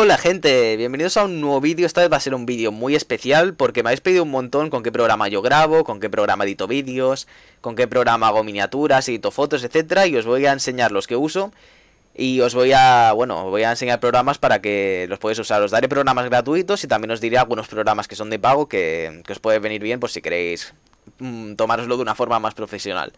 Hola gente, bienvenidos a un nuevo vídeo, esta vez va a ser un vídeo muy especial porque me habéis pedido un montón con qué programa yo grabo, con qué programa edito vídeos, con qué programa hago miniaturas, edito fotos, etcétera, y os voy a enseñar los que uso y os voy a, bueno, voy a enseñar programas para que los podáis usar, os daré programas gratuitos y también os diré algunos programas que son de pago que, os puede venir bien por pues si queréis mm, tomároslo de una forma más profesional.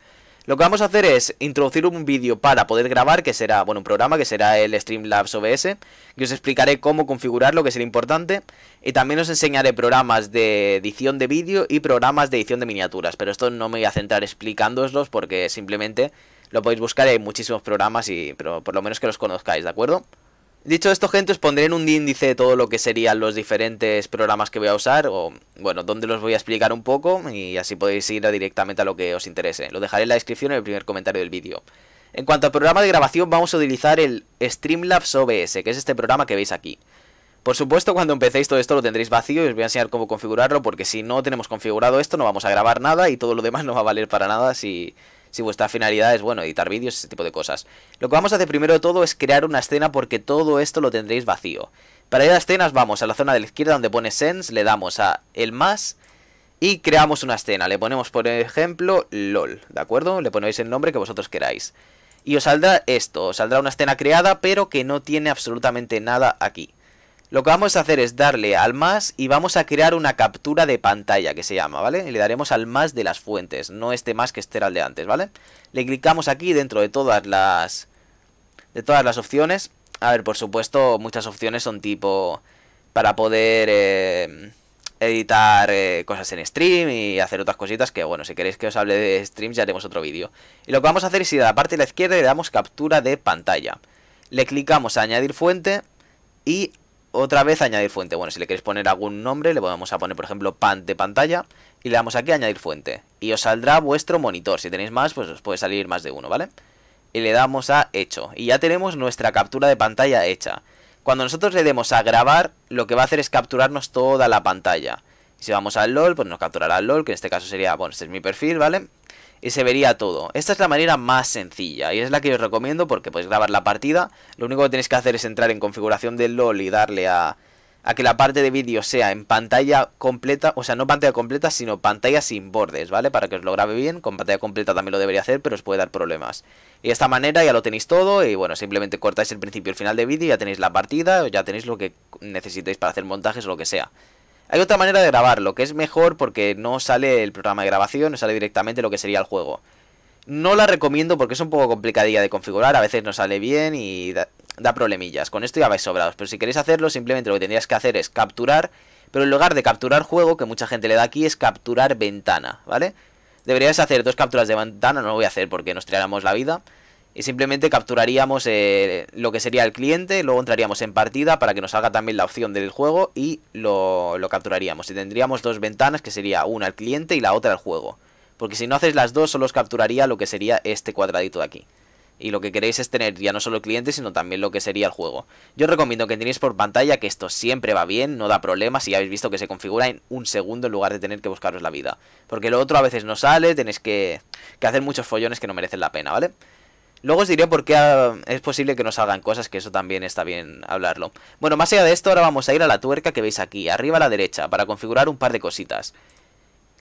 Lo que vamos a hacer es introducir un vídeo para poder grabar, que será, bueno, un programa que será el Streamlabs OBS, que os explicaré cómo configurarlo, que será importante, y también os enseñaré programas de edición de vídeo y programas de edición de miniaturas, pero esto no me voy a centrar explicándoslos porque simplemente lo podéis buscar hay muchísimos programas y pero por lo menos que los conozcáis, ¿de acuerdo? Dicho esto, gente, os pondré en un índice todo lo que serían los diferentes programas que voy a usar, o bueno, donde los voy a explicar un poco, y así podéis ir directamente a lo que os interese. Lo dejaré en la descripción en el primer comentario del vídeo. En cuanto al programa de grabación, vamos a utilizar el Streamlabs OBS, que es este programa que veis aquí. Por supuesto, cuando empecéis todo esto lo tendréis vacío y os voy a enseñar cómo configurarlo, porque si no tenemos configurado esto, no vamos a grabar nada y todo lo demás no va a valer para nada si si vuestra finalidad es, bueno, editar vídeos, ese tipo de cosas. Lo que vamos a hacer primero de todo es crear una escena porque todo esto lo tendréis vacío. Para ir a escenas vamos a la zona de la izquierda donde pone Sense, le damos a el más y creamos una escena. Le ponemos, por ejemplo, LOL, ¿de acuerdo? Le ponéis el nombre que vosotros queráis. Y os saldrá esto, os saldrá una escena creada pero que no tiene absolutamente nada aquí. Lo que vamos a hacer es darle al más y vamos a crear una captura de pantalla que se llama, ¿vale? Y le daremos al más de las fuentes, no este más que este era el de antes, ¿vale? Le clicamos aquí dentro de todas las de todas las opciones. A ver, por supuesto, muchas opciones son tipo para poder eh, editar eh, cosas en stream y hacer otras cositas que, bueno, si queréis que os hable de stream ya haremos otro vídeo. Y lo que vamos a hacer es ir a la parte de la izquierda y le damos captura de pantalla. Le clicamos a añadir fuente y otra vez añadir fuente. Bueno, si le queréis poner algún nombre, le vamos a poner, por ejemplo, pan de pantalla. Y le damos aquí a añadir fuente. Y os saldrá vuestro monitor. Si tenéis más, pues os puede salir más de uno, ¿vale? Y le damos a hecho. Y ya tenemos nuestra captura de pantalla hecha. Cuando nosotros le demos a grabar, lo que va a hacer es capturarnos toda la pantalla. si vamos al LOL, pues nos capturará el LOL, que en este caso sería, bueno, este es mi perfil, ¿vale? y se vería todo. Esta es la manera más sencilla y es la que os recomiendo porque podéis grabar la partida. Lo único que tenéis que hacer es entrar en configuración del LOL y darle a, a que la parte de vídeo sea en pantalla completa, o sea, no pantalla completa, sino pantalla sin bordes, ¿vale? Para que os lo grabe bien, con pantalla completa también lo debería hacer, pero os puede dar problemas. Y de esta manera ya lo tenéis todo y bueno, simplemente cortáis el principio y el final de vídeo, ya tenéis la partida, ya tenéis lo que necesitéis para hacer montajes o lo que sea. Hay otra manera de grabarlo, que es mejor porque no sale el programa de grabación, no sale directamente lo que sería el juego. No la recomiendo porque es un poco complicadilla de configurar, a veces no sale bien y da, problemillas. Con esto ya vais sobrados, pero si queréis hacerlo, simplemente lo que tendrías que hacer es capturar, pero en lugar de capturar juego, que mucha gente le da aquí, es capturar ventana, ¿vale? Deberías hacer dos capturas de ventana, no lo voy a hacer porque nos tiráramos la vida y simplemente capturaríamos eh, lo que sería el cliente, luego entraríamos en partida para que nos salga también la opción del juego y lo, capturaríamos. Y tendríamos dos ventanas que sería una al cliente y la otra al juego. Porque si no haces las dos solo os capturaría lo que sería este cuadradito de aquí. Y lo que queréis es tener ya no solo el cliente sino también lo que sería el juego. Yo os recomiendo que tenéis por pantalla que esto siempre va bien, no da problemas y ya habéis visto que se configura en un segundo en lugar de tener que buscaros la vida. Porque lo otro a veces no sale, tenéis que, hacer muchos follones que no merecen la pena, ¿vale? vale Luego os diré por qué ah, es posible que no salgan cosas, que eso también está bien hablarlo. Bueno, más allá de esto, ahora vamos a ir a la tuerca que veis aquí, arriba a la derecha, para configurar un par de cositas.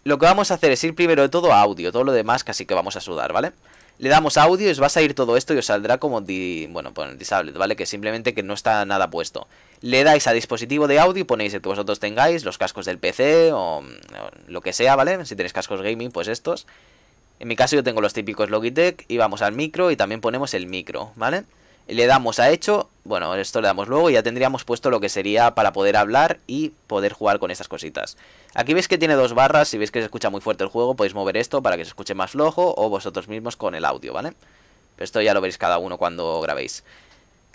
Lo que vamos a hacer es ir primero de todo a audio, todo lo demás casi que vamos a sudar, ¿vale? Le damos a audio y os va a salir todo esto y os saldrá como, di, bueno, pues, ¿vale? Que simplemente que no está nada puesto. Le dais a dispositivo de audio y ponéis el que vosotros tengáis, los cascos del PC o lo que sea, ¿vale? Si tenéis cascos gaming, pues estos. En mi caso yo tengo los típicos Logitech y vamos al micro y también ponemos el micro, ¿vale? Le damos a hecho, bueno, esto le damos luego y ya tendríamos puesto lo que sería para poder hablar y poder jugar con estas cositas. Aquí veis que tiene dos barras, si veis que se escucha muy fuerte el juego podéis mover esto para que se escuche más flojo o vosotros mismos con el audio, ¿vale? Pero esto ya lo veréis cada uno cuando grabéis.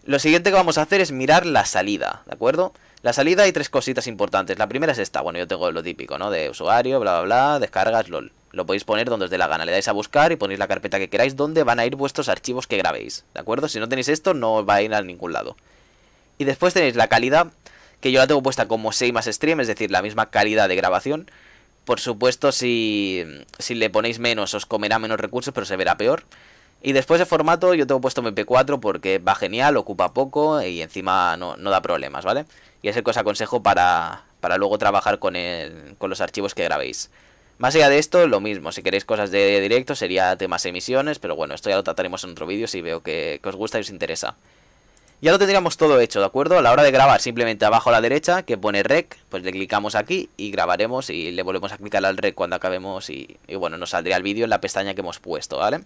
Lo siguiente que vamos a hacer es mirar la salida, ¿de acuerdo? La salida hay tres cositas importantes. La primera es esta. Bueno, yo tengo lo típico, ¿no? De usuario, bla, bla, bla, descargas, lol. Lo podéis poner donde os dé la gana. Le dais a buscar y ponéis la carpeta que queráis donde van a ir vuestros archivos que grabéis. ¿De acuerdo? Si no tenéis esto, no va a ir a ningún lado. Y después tenéis la calidad, que yo la tengo puesta como 6 más stream, es decir, la misma calidad de grabación. Por supuesto, si, si le ponéis menos, os comerá menos recursos, pero se verá peor. Y después de formato, yo tengo puesto MP4 porque va genial, ocupa poco y encima no, da problemas, ¿vale? Y es el que os aconsejo para, para luego trabajar con, con los archivos que grabéis. Más allá de esto, lo mismo, si queréis cosas de directo sería temas emisiones, pero bueno, esto ya lo trataremos en otro vídeo si veo que, os gusta y os interesa. Ya lo tendríamos todo hecho, ¿de acuerdo? A la hora de grabar, simplemente abajo a la derecha, que pone rec, pues le clicamos aquí y grabaremos y le volvemos a clicar al rec cuando acabemos y, y bueno, nos saldría el vídeo en la pestaña que hemos puesto, ¿vale?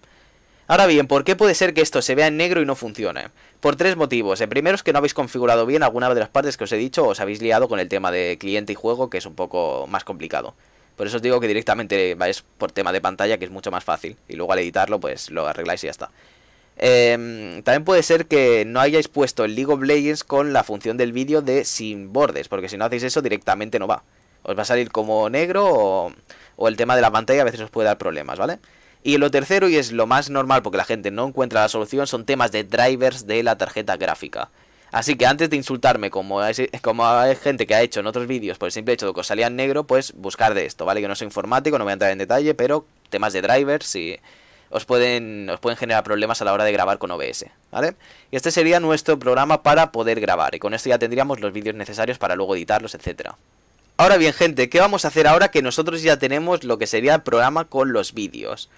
Ahora bien, ¿por qué puede ser que esto se vea en negro y no funcione? Por tres motivos. El primero es que no habéis configurado bien alguna de las partes que os he dicho o os habéis liado con el tema de cliente y juego, que es un poco más complicado. Por eso os digo que directamente vais por tema de pantalla, que es mucho más fácil. Y luego al editarlo, pues lo arregláis y ya está. Em, también puede ser que no hayáis puesto el League of Legends con la función del vídeo de sin bordes, porque si no hacéis eso directamente no va. Os va a salir como negro o el tema de la pantalla a veces os puede dar problemas, ¿vale? Y lo tercero, y es lo más normal porque la gente no encuentra la solución, son temas de drivers de la tarjeta gráfica. Así que antes de insultarme, como, como hay gente que ha hecho en otros vídeos por el simple hecho de que os salía en negro, pues buscar de esto, ¿vale? Que no soy informático, no voy a entrar en detalle, pero temas de drivers y os pueden, os pueden generar problemas a la hora de grabar con OBS, ¿vale? Y este sería nuestro programa para poder grabar, y con esto ya tendríamos los vídeos necesarios para luego editarlos, etcétera. Ahora bien, gente, ¿qué vamos a hacer ahora que nosotros ya tenemos lo que sería el programa con los vídeos?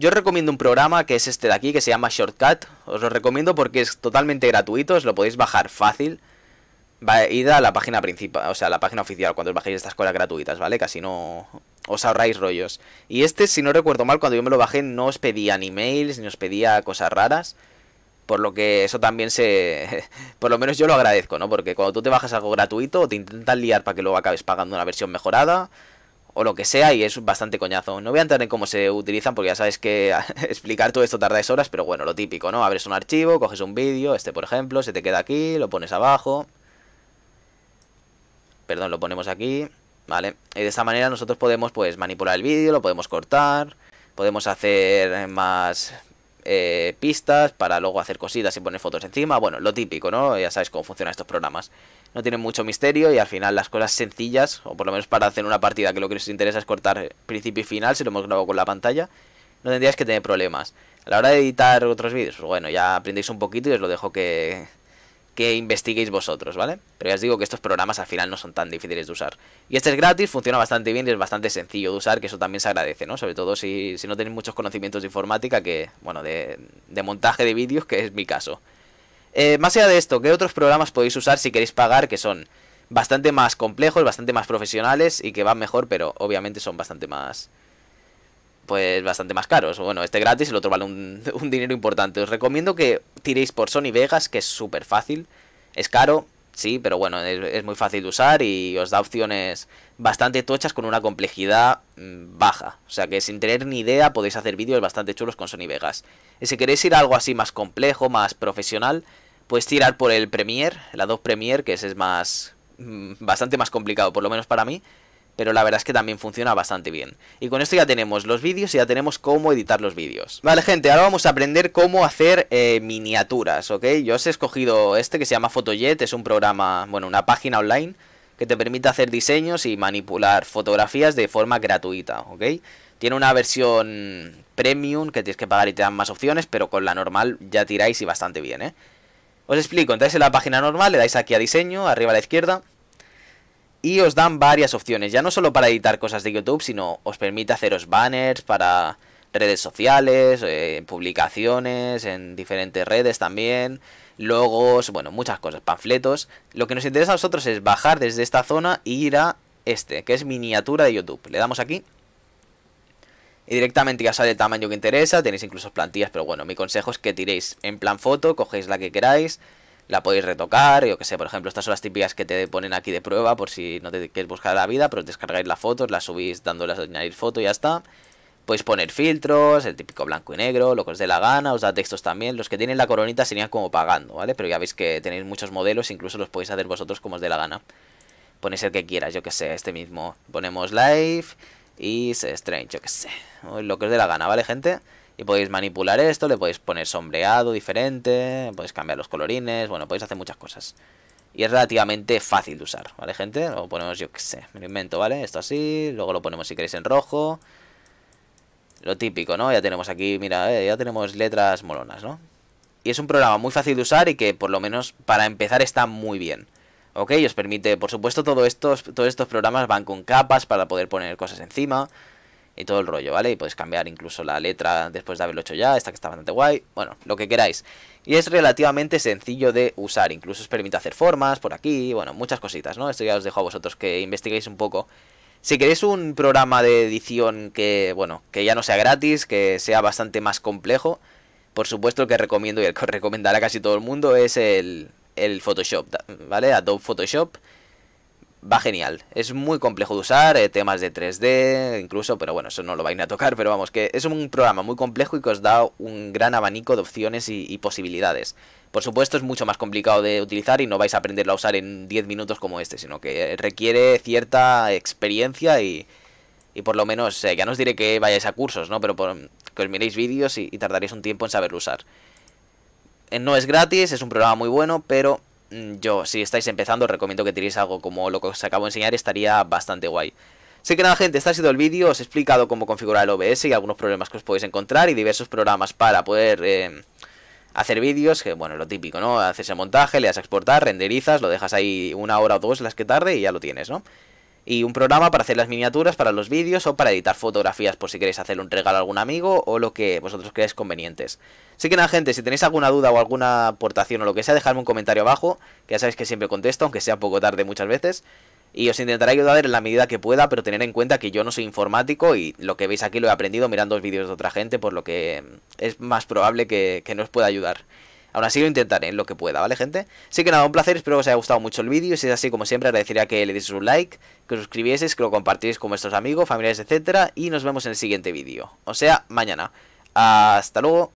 Yo recomiendo un programa que es este de aquí, que se llama Shortcut. Os lo recomiendo porque es totalmente gratuito, os lo podéis bajar fácil. Va, id a la página principal, o sea, a la página oficial cuando os bajéis estas cosas gratuitas, ¿vale? Casi no os ahorráis rollos. Y este, si no recuerdo mal, cuando yo me lo bajé no os pedía emails ni os pedía cosas raras. Por lo que eso también se... por lo menos yo lo agradezco, ¿no? Porque cuando tú te bajas algo gratuito, te intentan liar para que luego acabes pagando una versión mejorada o lo que sea y es bastante coñazo. No voy a entrar en cómo se utilizan porque ya sabes que explicar todo esto es horas, pero bueno, lo típico, ¿no? Abres un archivo, coges un vídeo, este por ejemplo, se te queda aquí, lo pones abajo. Perdón, lo ponemos aquí, ¿vale? Y de esta manera nosotros podemos pues manipular el vídeo, lo podemos cortar, podemos hacer más eh, pistas para luego hacer cositas y poner fotos encima. Bueno, lo típico, ¿no? Ya sabes cómo funcionan estos programas no tienen mucho misterio y al final las cosas sencillas, o por lo menos para hacer una partida que lo que os interesa es cortar principio y final, si lo hemos grabado con la pantalla, no tendrías que tener problemas. A la hora de editar otros vídeos, pues bueno, ya aprendéis un poquito y os lo dejo que, que investiguéis vosotros, ¿vale? Pero ya os digo que estos programas al final no son tan difíciles de usar. Y este es gratis, funciona bastante bien y es bastante sencillo de usar, que eso también se agradece, ¿no? Sobre todo si, si no tenéis muchos conocimientos de informática, que, bueno, de, de montaje de vídeos, que es mi caso. Eh, más allá de esto, ¿qué otros programas podéis usar si queréis pagar que son bastante más complejos, bastante más profesionales y que van mejor, pero obviamente son bastante más... Pues bastante más caros. Bueno, este gratis, el otro vale un, dinero importante. Os recomiendo que tiréis por Sony Vegas, que es súper fácil. Es caro, sí, pero bueno, es, es, muy fácil de usar y os da opciones bastante tochas con una complejidad mm, baja. O sea que sin tener ni idea podéis hacer vídeos bastante chulos con Sony Vegas. Y si queréis ir a algo así más complejo, más profesional, Puedes tirar por el Premier, la 2 Premier, que ese es más mm, bastante más complicado, por lo menos para mí, pero la verdad es que también funciona bastante bien. Y con esto ya tenemos los vídeos y ya tenemos cómo editar los vídeos. Vale gente, ahora vamos a aprender cómo hacer eh, miniaturas, ¿ok? Yo os he escogido este que se llama Photojet, es un programa, bueno, una página online que te permite hacer diseños y manipular fotografías de forma gratuita, ¿ok? Tiene una versión premium que tienes que pagar y te dan más opciones, pero con la normal ya tiráis y bastante bien, ¿eh? Os explico, entráis en la página normal, le dais aquí a diseño, arriba a la izquierda, y os dan varias opciones, ya no solo para editar cosas de YouTube, sino os permite haceros banners para redes sociales, eh, publicaciones, en diferentes redes también, logos, bueno, muchas cosas, panfletos. Lo que nos interesa a nosotros es bajar desde esta zona e ir a este, que es miniatura de YouTube. Le damos aquí y directamente ya sale el tamaño que interesa, tenéis incluso plantillas, pero bueno, mi consejo es que tiréis en plan foto, cogéis la que queráis, la podéis retocar, yo que sé, por ejemplo, estas son las típicas que te ponen aquí de prueba por si no te quieres buscar la vida, pero descargáis la foto, la subís dándole a añadir foto y ya está. Podéis poner filtros, el típico blanco y negro, lo que os dé la gana, os da textos también. Los que tienen la coronita serían como pagando, ¿vale? Pero ya veis que tenéis muchos modelos, incluso los podéis hacer vosotros como os dé la gana. Ponéis el que quieras, yo que sé, este mismo. Ponemos live, y se Strange, yo qué sé. Lo que os dé la gana, ¿vale, gente? Y podéis manipular esto, le podéis poner sombreado diferente, podéis cambiar los colorines, bueno, podéis hacer muchas cosas. Y es relativamente fácil de usar, ¿vale, gente? O ponemos, yo que sé, me lo invento, ¿vale? Esto así, luego lo ponemos si queréis en rojo. Lo típico, ¿no? Ya tenemos aquí, mira, eh, ya tenemos letras molonas, ¿no? Y es un programa muy fácil de usar y que por lo menos para empezar está muy bien. Ok, os permite, por supuesto, todo estos, todos estos programas van con capas para poder poner cosas encima y todo el rollo, ¿vale? Y podéis cambiar incluso la letra después de haberlo hecho ya, esta que está bastante guay, bueno, lo que queráis. Y es relativamente sencillo de usar, incluso os permite hacer formas por aquí, bueno, muchas cositas, ¿no? Esto ya os dejo a vosotros que investiguéis un poco. Si queréis un programa de edición que, bueno, que ya no sea gratis, que sea bastante más complejo, por supuesto el que recomiendo y el que recomendará casi todo el mundo es el, el Photoshop, ¿vale? Adobe Photoshop va genial. Es muy complejo de usar, eh, temas de 3D incluso, pero bueno, eso no lo vais a tocar, pero vamos, que es un programa muy complejo y que os da un gran abanico de opciones y, posibilidades. Por supuesto es mucho más complicado de utilizar y no vais a aprenderlo a usar en 10 minutos como este, sino que requiere cierta experiencia y, y por lo menos, eh, ya no os diré que vayáis a cursos, ¿no? Pero por, que os miréis vídeos y tardaréis un tiempo en saberlo usar. Eh, no es gratis, es un programa muy bueno, pero mm, yo, si estáis empezando, os recomiendo que tiréis algo como lo que os acabo de enseñar, estaría bastante guay. Así que nada gente, este ha sido el vídeo, os he explicado cómo configurar el OBS y algunos problemas que os podéis encontrar y diversos programas para poder em, hacer vídeos, que bueno, lo típico, ¿no? Haces el montaje, le das a exportar, renderizas, lo dejas ahí una hora o dos las que tarde y ya lo tienes, ¿no? y un programa para hacer las miniaturas para los vídeos o para editar fotografías por si queréis hacerle un regalo a algún amigo o lo que vosotros creáis convenientes. Así que nada gente, si tenéis alguna duda o alguna aportación o lo que sea, dejadme un comentario abajo, que ya sabéis que siempre contesto, aunque sea poco tarde muchas veces. Y os intentaré ayudar en la medida que pueda, pero tener en cuenta que yo no soy informático y lo que veis aquí lo he aprendido mirando los vídeos de otra gente, por lo que es más probable que, que no os pueda ayudar. Aún así lo intentaré en lo que pueda, ¿vale, gente? Así que nada, un placer, espero que os haya gustado mucho el vídeo. Si es así, como siempre, agradecería que le deis un like, que os suscribieseis, que lo compartís con vuestros amigos, familiares, etcétera. Y nos vemos en el siguiente vídeo. O sea, mañana. Hasta luego.